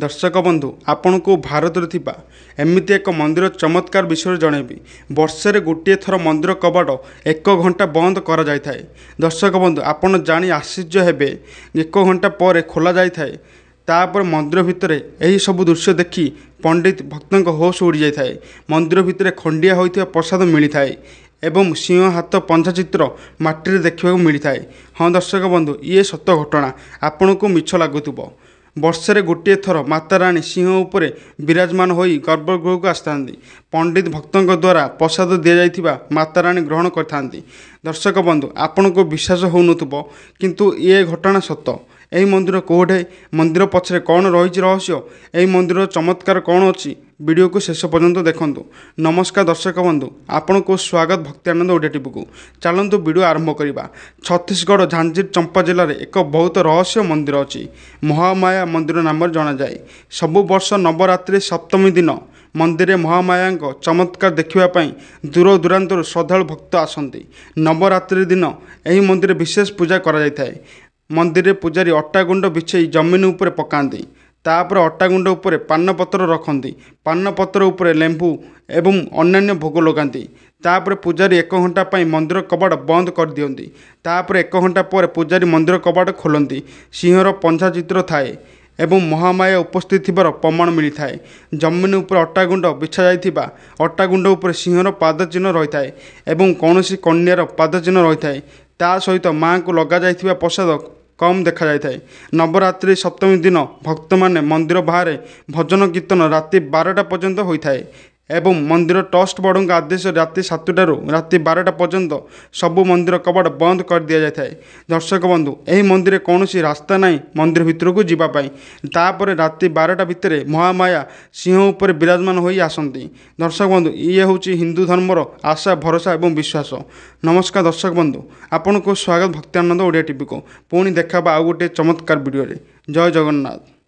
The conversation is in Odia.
ଦର୍ଶକ ବନ୍ଧୁ ଆପଣଙ୍କୁ ଭାରତରେ ଥିବା ଏମିତି ଏକ ମନ୍ଦିର ଚମତ୍କାର ବିଷୟରେ ଜଣାଇବି ବର୍ଷରେ ଗୋଟିଏ ଥର ମନ୍ଦିର କବାଟ ଏକ ଘଣ୍ଟା ବନ୍ଦ କରାଯାଇଥାଏ ଦର୍ଶକ ବନ୍ଧୁ ଆପଣ ଜାଣି ଆଶ୍ଚର୍ଯ୍ୟ ହେବେ ଏକ ଘଣ୍ଟା ପରେ ଖୋଲାଯାଇଥାଏ ତାପରେ ମନ୍ଦିର ଭିତରେ ଏହି ସବୁ ଦୃଶ୍ୟ ଦେଖି ପଣ୍ଡିତ ଭକ୍ତଙ୍କ ହୋସ ଉଡ଼ିଯାଇଥାଏ ମନ୍ଦିର ଭିତରେ ଖଣ୍ଡିଆ ହୋଇଥିବା ପ୍ରସାଦ ମିଳିଥାଏ ଏବଂ ସିଂହ ହାତ ପଞ୍ଝା ଚିତ୍ର ମାଟିରେ ଦେଖିବାକୁ ମିଳିଥାଏ ହଁ ଦର୍ଶକ ବନ୍ଧୁ ଇଏ ସତ ଘଟଣା ଆପଣଙ୍କୁ ମିଛ ଲାଗୁଥିବ ବର୍ଷରେ ଗୋଟିଏ ଥର ମାତାରାଣୀ ସିଂହ ଉପରେ ବିରାଜମାନ ହୋଇ ଗର୍ଭଗୃହକୁ ଆସିଥାନ୍ତି ପଣ୍ଡିତ ଭକ୍ତଙ୍କ ଦ୍ୱାରା ପ୍ରସାଦ ଦିଆଯାଇଥିବା ମାତାରାଣୀ ଗ୍ରହଣ କରିଥାନ୍ତି ଦର୍ଶକ ବନ୍ଧୁ ଆପଣଙ୍କୁ ବିଶ୍ୱାସ ହେଉନଥିବ କିନ୍ତୁ ଏ ଘଟଣା ସତ ଏହି ମନ୍ଦିର କେଉଁଠି ମନ୍ଦିର ପଛରେ କ'ଣ ରହିଛି ରହସ୍ୟ ଏହି ମନ୍ଦିରର ଚମତ୍କାର କ'ଣ ଅଛି ଭିଡ଼ିଓକୁ ଶେଷ ପର୍ଯ୍ୟନ୍ତ ଦେଖନ୍ତୁ ନମସ୍କାର ଦର୍ଶକ ବନ୍ଧୁ ଆପଣଙ୍କୁ ସ୍ୱାଗତ ଭକ୍ତିଆନନ୍ଦ ଓଡ଼ିଆ ଟିଭିକୁ ଚାଲନ୍ତୁ ଭିଡ଼ିଓ ଆରମ୍ଭ କରିବା ଛତିଶଗଡ଼ ଝାଞ୍ଜିର ଚମ୍ପା ଜିଲ୍ଲାରେ ଏକ ବହୁତ ରହସ୍ୟ ମନ୍ଦିର ଅଛି ମହାମାୟା ମନ୍ଦିର ନାମରେ ଜଣାଯାଏ ସବୁ ବର୍ଷ ନବରାତ୍ରି ସପ୍ତମୀ ଦିନ ମନ୍ଦିରରେ ମହାମାୟାଙ୍କ ଚମତ୍କାର ଦେଖିବା ପାଇଁ ଦୂର ଦୂରାନ୍ତରୁ ଶ୍ରଦ୍ଧାଳୁ ଭକ୍ତ ଆସନ୍ତି ନବରାତ୍ରି ଦିନ ଏହି ମନ୍ଦିରରେ ବିଶେଷ ପୂଜା କରାଯାଇଥାଏ ମନ୍ଦିରରେ ପୂଜାରୀ ଅଟାଗୁଣ୍ଡ ବିଛେଇ ଜମିନ ଉପରେ ପକାନ୍ତି ତାପରେ ଅଟାଗୁଣ୍ଡ ଉପରେ ପାନପତ୍ର ରଖନ୍ତି ପାନପତ୍ର ଉପରେ ଲେମ୍ବୁ ଏବଂ ଅନ୍ୟାନ୍ୟ ଭୋଗ ଲଗାନ୍ତି ତାପରେ ପୂଜାରୀ ଏକ ଘଣ୍ଟା ପାଇଁ ମନ୍ଦିର କବାଟ ବନ୍ଦ କରିଦିଅନ୍ତି ତାପରେ ଏକ ଘଣ୍ଟା ପରେ ପୂଜାରୀ ମନ୍ଦିର କବାଟ ଖୋଲନ୍ତି ସିଂହର ପଞ୍ଝା ଚିତ୍ର ଥାଏ ଏବଂ ମହାମାୟା ଉପସ୍ଥିତ ଥିବାର ପ୍ରମାଣ ମିଳିଥାଏ ଜମିନ ଉପରେ ଅଟାଗୁଣ୍ଡ ବିଛାଯାଇଥିବା ଅଟାଗୁଣ୍ଡ ଉପରେ ସିଂହର ପାଦଚିହ୍ନ ରହିଥାଏ ଏବଂ କୌଣସି କନ୍ୟାର ପାଦଚିହ୍ନ ରହିଥାଏ ତା ସହିତ ମାଆଙ୍କୁ ଲଗାଯାଇଥିବା ପ୍ରସାଦ କମ୍ ଦେଖାଯାଇଥାଏ ନବରାତ୍ରି ସପ୍ତମୀ ଦିନ ଭକ୍ତମାନେ ମନ୍ଦିର ବାହାରେ ଭଜନ କୀର୍ତ୍ତନ ରାତି ବାରଟା ପର୍ଯ୍ୟନ୍ତ ହୋଇଥାଏ ଏବଂ ମନ୍ଦିର ଟ୍ରଷ୍ଟ ବୋର୍ଡ଼ଙ୍କ ଆଦେଶ ରାତି ସାତଟାରୁ ରାତି ବାରଟା ପର୍ଯ୍ୟନ୍ତ ସବୁ ମନ୍ଦିର କବାଟ ବନ୍ଦ କରିଦିଆଯାଇଥାଏ ଦର୍ଶକ ବନ୍ଧୁ ଏହି ମନ୍ଦିରରେ କୌଣସି ରାସ୍ତା ନାହିଁ ମନ୍ଦିର ଭିତରକୁ ଯିବା ପାଇଁ ତା'ପରେ ରାତି ବାରଟା ଭିତରେ ମହାମାୟା ସିଂହ ଉପରେ ବିରାଜମାନ ହୋଇ ଆସନ୍ତି ଦର୍ଶକ ବନ୍ଧୁ ଇଏ ହେଉଛି ହିନ୍ଦୁ ଧର୍ମର ଆଶା ଭରସା ଏବଂ ବିଶ୍ୱାସ ନମସ୍କାର ଦର୍ଶକ ବନ୍ଧୁ ଆପଣଙ୍କୁ ସ୍ୱାଗତ ଭକ୍ତାନନ୍ଦ ଓଡ଼ିଆ ଟିଭିକୁ ପୁଣି ଦେଖା ହେବ ଆଉ ଗୋଟିଏ ଚମତ୍କାର ଭିଡ଼ିଓରେ ଜୟ ଜଗନ୍ନାଥ